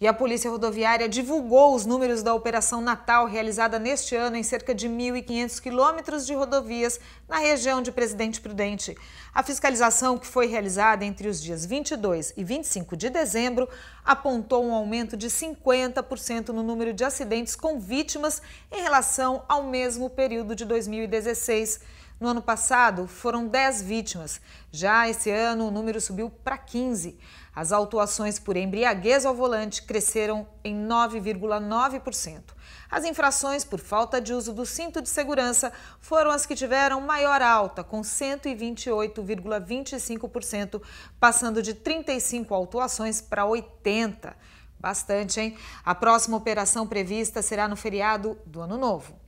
E a Polícia Rodoviária divulgou os números da Operação Natal realizada neste ano em cerca de 1.500 quilômetros de rodovias na região de Presidente Prudente. A fiscalização, que foi realizada entre os dias 22 e 25 de dezembro, apontou um aumento de 50% no número de acidentes com vítimas em relação ao mesmo período de 2016. No ano passado, foram 10 vítimas. Já esse ano, o número subiu para 15. As autuações por embriaguez ao volante cresceram em 9,9%. As infrações por falta de uso do cinto de segurança foram as que tiveram maior alta, com 128,25%, passando de 35 autuações para 80. Bastante, hein? A próxima operação prevista será no feriado do Ano Novo.